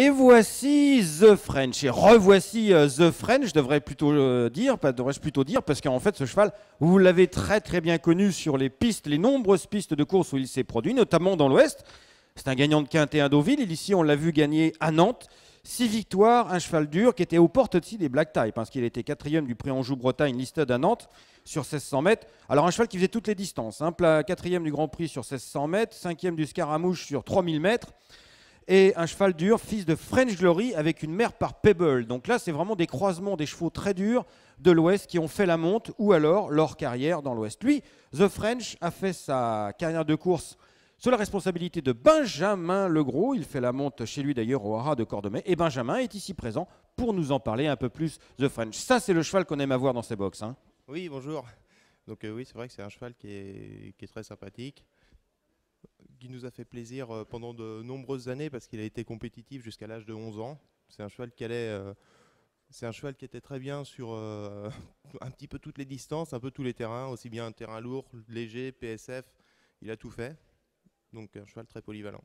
Et voici The French. Et revoici euh, The French, devrais plutôt euh, dire, devrais-je plutôt dire, parce qu'en fait, ce cheval, vous l'avez très très bien connu sur les pistes, les nombreuses pistes de course où il s'est produit, notamment dans l'Ouest. C'est un gagnant de Quintet à Et ici, on l'a vu gagner à Nantes. Six victoires, un cheval dur qui était aux portes aussi des Black Type, hein, parce qu'il était quatrième du prix Anjou Bretagne listed à Nantes sur 1600 mètres. Alors un cheval qui faisait toutes les distances. Hein. Quatrième du Grand Prix sur 1600 mètres, cinquième du Scaramouche sur 3000 mètres et un cheval dur, fils de French Glory, avec une mère par Pebble. Donc là, c'est vraiment des croisements des chevaux très durs de l'Ouest qui ont fait la monte ou alors leur carrière dans l'Ouest. Lui, The French a fait sa carrière de course sous la responsabilité de Benjamin Legros. Il fait la monte chez lui d'ailleurs au Haras de Cordemais. Et Benjamin est ici présent pour nous en parler un peu plus, The French. Ça, c'est le cheval qu'on aime avoir dans ses box. Hein. Oui, bonjour. Donc euh, oui, c'est vrai que c'est un cheval qui est très sympathique qui nous a fait plaisir euh, pendant de nombreuses années parce qu'il a été compétitif jusqu'à l'âge de 11 ans. C'est un cheval qui allait. Euh, c'est un cheval qui était très bien sur euh, un petit peu toutes les distances, un peu tous les terrains, aussi bien un terrain lourd, léger, PSF, il a tout fait. Donc un cheval très polyvalent.